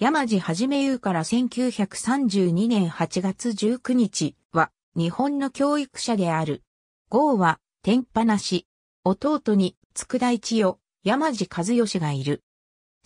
山地はじめゆうから1932年8月19日は日本の教育者である。号は天っなし。弟に佃一代、山地和義がいる。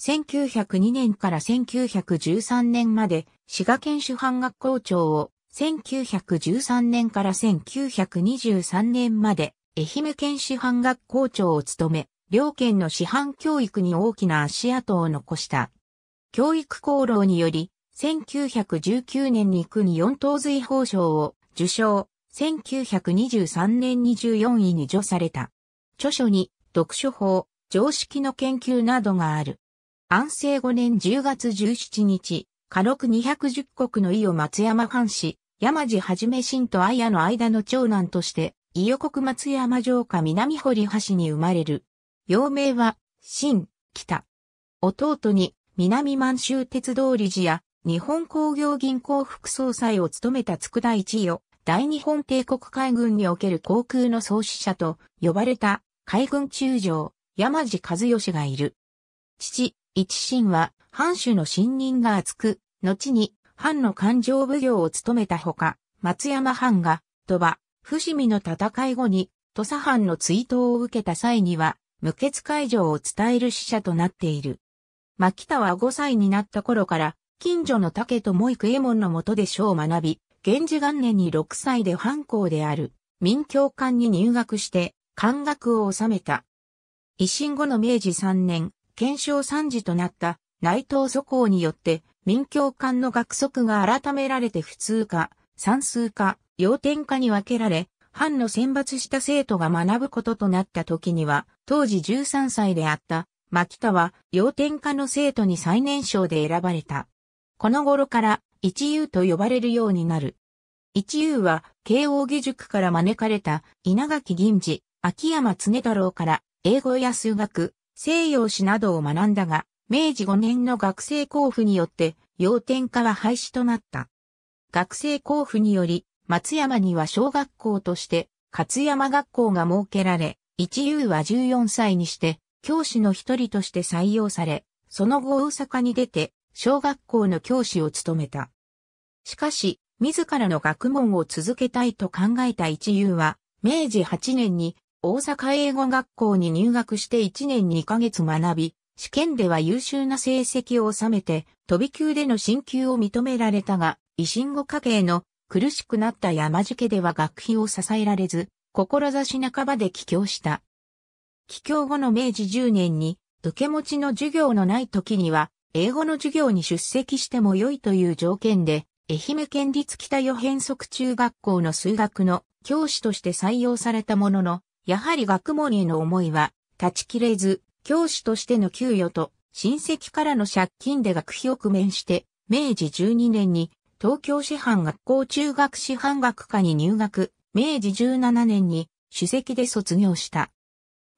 1902年から1913年まで滋賀県主犯学校長を、1913年から1923年まで愛媛県主犯学校長を務め、両県の師範教育に大きな足跡を残した。教育功労により、1919年に国四等随法賞を受賞、1923年に4位に除された。著書に、読書法、常識の研究などがある。安政5年10月17日、家禄210国の伊予松山藩士、山地はじめ新と綾の間の長男として、伊予国松山城下南堀橋に生まれる。幼名は、新、北。弟に、南満州鉄道理事や日本工業銀行副総裁を務めた佃一を大日本帝国海軍における航空の創始者と呼ばれた海軍中将、山地和義がいる。父、一心は、藩主の信任が厚く、後に、藩の勘定奉行を務めたほか、松山藩が、鳥羽、伏見の戦い後に、土佐藩の追悼を受けた際には、無血会場を伝える使者となっている。牧田は5歳になった頃から、近所の竹萌育右衛門の下で書を学び、源氏元年に6歳で藩校である、民教館に入学して、官学を収めた。維新後の明治3年、検証3次となった内藤祖校によって、民教館の学則が改められて普通科、算数科、要点科に分けられ、藩の選抜した生徒が学ぶこととなった時には、当時13歳であった牧田は、洋天科の生徒に最年少で選ばれた。この頃から、一遊と呼ばれるようになる。一遊は、慶応義塾から招かれた、稲垣銀次、秋山常太郎から、英語や数学、西洋史などを学んだが、明治5年の学生交付によって、洋天科は廃止となった。学生交付により、松山には小学校として、勝山学校が設けられ、一遊は14歳にして、教師の一人として採用され、その後大阪に出て、小学校の教師を務めた。しかし、自らの学問を続けたいと考えた一遊は、明治8年に大阪英語学校に入学して1年2ヶ月学び、試験では優秀な成績を収めて、飛び級での進級を認められたが、維新後家計の苦しくなった山地家では学費を支えられず、志半ばで帰郷した。帰郷後の明治10年に、受け持ちの授業のない時には、英語の授業に出席しても良いという条件で、愛媛県立北予変則中学校の数学の教師として採用されたものの、やはり学問への思いは断ち切れず、教師としての給与と親戚からの借金で学費を工面して、明治12年に東京師範学校中学師範学科に入学、明治17年に首席で卒業した。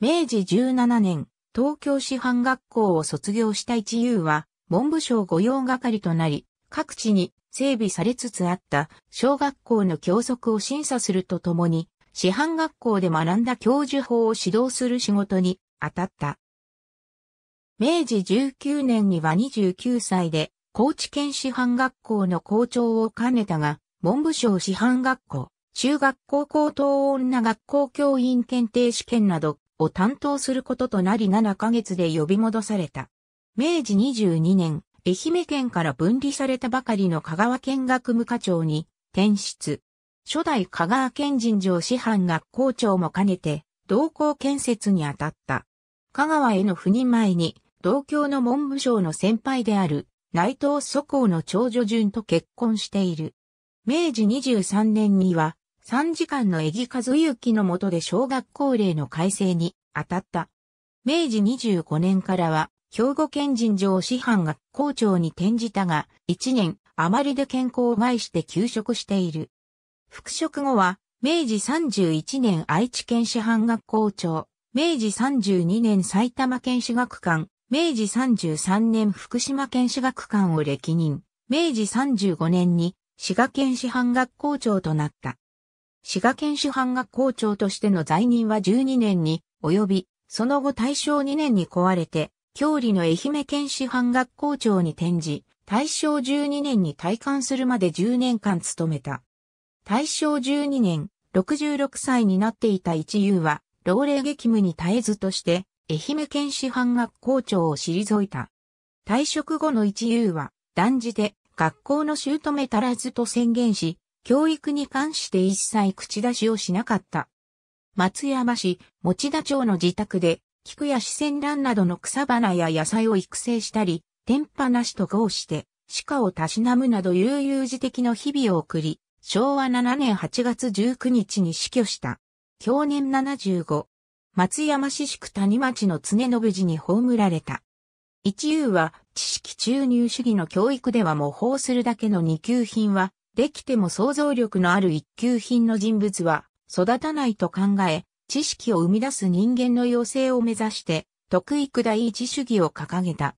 明治17年、東京師範学校を卒業した一遊は、文部省御用係となり、各地に整備されつつあった小学校の教則を審査するとともに、師範学校で学んだ教授法を指導する仕事に当たった。明治19年には29歳で、高知県師範学校の校長を兼ねたが、文部省師範学校、中学校高等女学校教員検定試験など、を担当することとなり7ヶ月で呼び戻された。明治22年、愛媛県から分離されたばかりの香川県学務課長に転出。初代香川県人上師範学校長も兼ねて、同校建設に当たった。香川への赴任前に、同郷の文部省の先輩である内藤祖公の長女順と結婚している。明治23年には参事官の江木和幸の下で小学校令の改正に当たった。明治25年からは、兵庫県人情師範学校長に転じたが、1年余りで健康を害して休職している。復職後は、明治31年愛知県師範学校長、明治32年埼玉県史学館、明治33年福島県史学館を歴任、明治35年に滋賀県師範学校長となった。滋賀県主犯学校長としての在任は12年に及び、その後大正2年に壊れて、郷里の愛媛県市範学校長に転じ、大正12年に退官するまで10年間務めた。大正12年、66歳になっていた一遊は、老齢激務に絶えずとして、愛媛県師範学校長を退いた。退職後の一遊は、断じて、学校の姑足らずと宣言し、教育に関して一切口出しをしなかった。松山市持田町の自宅で、菊や四川蘭などの草花や野菜を育成したり、天パなしと合して、鹿をたしなむなど悠々自適の日々を送り、昭和7年8月19日に死去した。去年75。松山市宿谷町の常信寺に葬られた。一遊は知識注入主義の教育では模倣するだけの二級品はできても想像力のある一級品の人物は育たないと考え、知識を生み出す人間の養成を目指して、得意育第一主義を掲げた。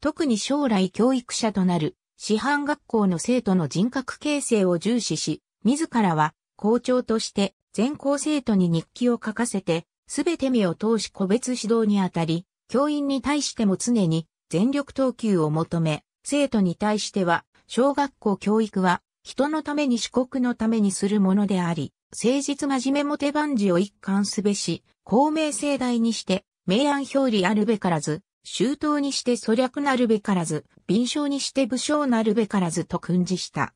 特に将来教育者となる、師範学校の生徒の人格形成を重視し、自らは校長として全校生徒に日記を書かせて、すべて目を通し個別指導にあたり、教員に対しても常に全力投球を求め、生徒に対しては小学校教育は、人のために四国のためにするものであり、誠実真面目も手番事を一貫すべし、公明正大にして、明暗表裏あるべからず、周到にして粗略なるべからず、敏捷にして武将なるべからずと訓示した。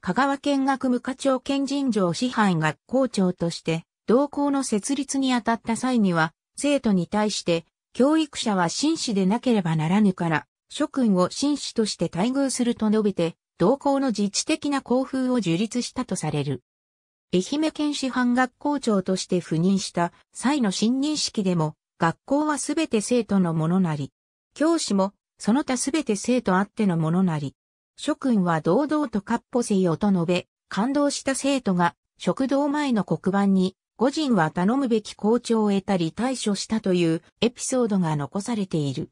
香川県学部課長県人情師範学校長として、同校の設立にあたった際には、生徒に対して、教育者は紳士でなければならぬから、諸君を紳士として待遇すると述べて、同校の自治的な校風を樹立したとされる。愛媛県師範学校長として赴任した際の新任式でも、学校はすべて生徒のものなり、教師もその他すべて生徒あってのものなり、諸君は堂々と割歩せよと述べ、感動した生徒が食堂前の黒板に、五人は頼むべき校長を得たり対処したというエピソードが残されている。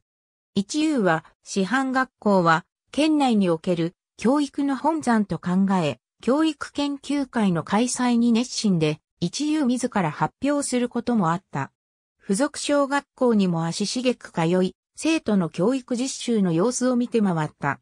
一遊は、師範学校は、県内における教育の本山と考え、教育研究会の開催に熱心で、一遊自ら発表することもあった。付属小学校にも足しげく通い、生徒の教育実習の様子を見て回った。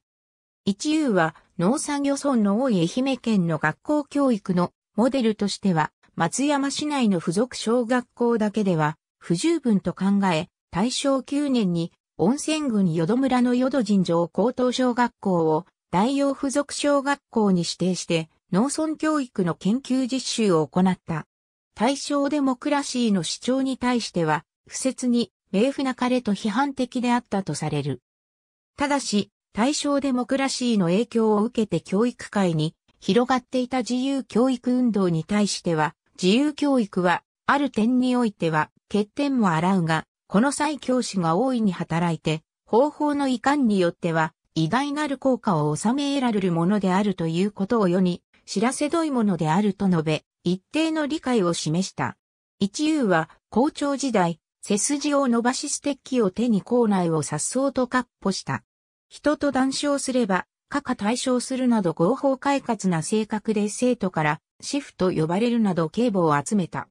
一遊は農産漁村の多い愛媛県の学校教育のモデルとしては、松山市内の付属小学校だけでは不十分と考え、大正9年に温泉郡淀村の淀尋常高等小学校を大洋附属小学校に指定して農村教育の研究実習を行った。大正デモクラシーの主張に対しては、不説に、冥府なかれと批判的であったとされる。ただし、対象デモクラシーの影響を受けて教育界に広がっていた自由教育運動に対しては、自由教育は、ある点においては、欠点も洗うが、この際教師が大いに働いて、方法の遺憾によっては、偉大なる効果を収められるものであるということを世に、知らせどいものであると述べ、一定の理解を示した。一遊は、校長時代、背筋を伸ばしステッキを手に校内を颯爽と割歩した。人と談笑すれば、過去対象するなど合法快活な性格で生徒から、シフト呼ばれるなど警護を集めた。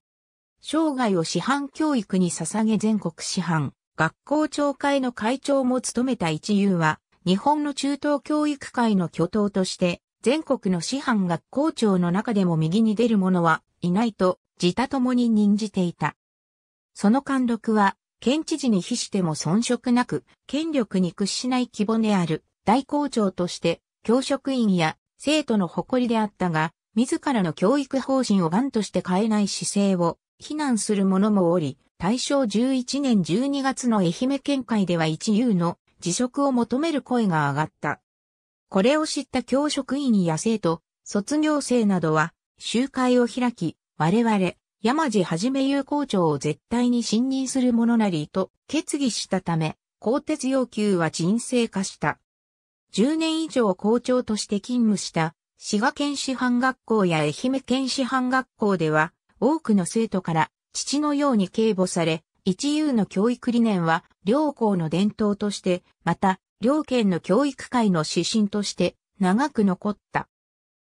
生涯を師範教育に捧げ全国師範、学校長会の会長も務めた一優は、日本の中等教育会の巨頭として、全国の師範学校長の中でも右に出る者はいないと、自他共に任じていた。その貫禄は、県知事に比しても遜色なく、権力に屈しない規模である大校長として、教職員や生徒の誇りであったが、自らの教育方針を癌として変えない姿勢を避難する者もおり、大正11年12月の愛媛県会では一遊の辞職を求める声が上がった。これを知った教職員や生徒、卒業生などは集会を開き、我々、山地はじめ友校長を絶対に信任する者なりと決議したため、公鉄要求は人生化した。10年以上校長として勤務した滋賀県師範学校や愛媛県師範学校では多くの生徒から父のように警護され、一遊の教育理念は両校の伝統として、また両県の教育会の指針として長く残った。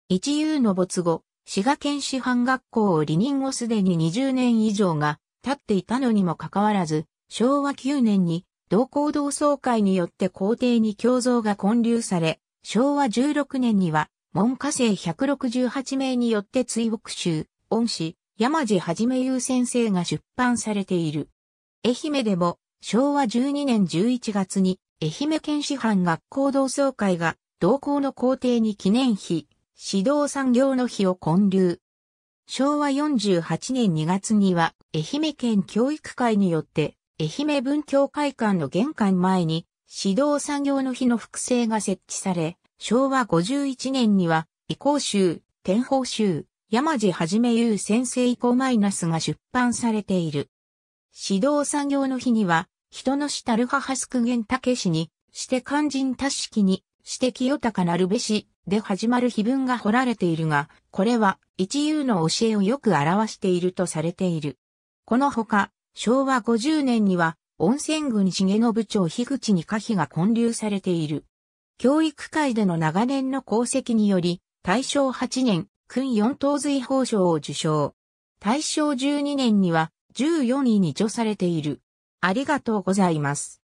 一遊の没後、滋賀県師範学校を離任後すでに20年以上が経っていたのにもかかわらず、昭和9年に同校同窓会によって校庭に教像が建立され、昭和16年には文科生168名によって追憶集、恩師、山地はじめ優先生が出版されている。愛媛でも昭和12年11月に愛媛県師範学校同窓会が同校の校庭に記念碑、指導産業の日を建立。昭和48年2月には愛媛県教育会によって愛媛文教会館の玄関前に指導産業の日の複製が設置され、昭和51年には、移行集、天保集、山地はじめゆう先生以降マイナスが出版されている。指導産業の日には、人の死。たるははすくげんたけしに、して肝心たしきに、して清高なるべし、で始まる碑文が彫られているが、これは一遊の教えをよく表しているとされている。このほか、昭和50年には、温泉郡重信長樋口に可否が混流されている。教育界での長年の功績により、大正8年、勲四等随法賞を受賞。大正12年には14位に除されている。ありがとうございます。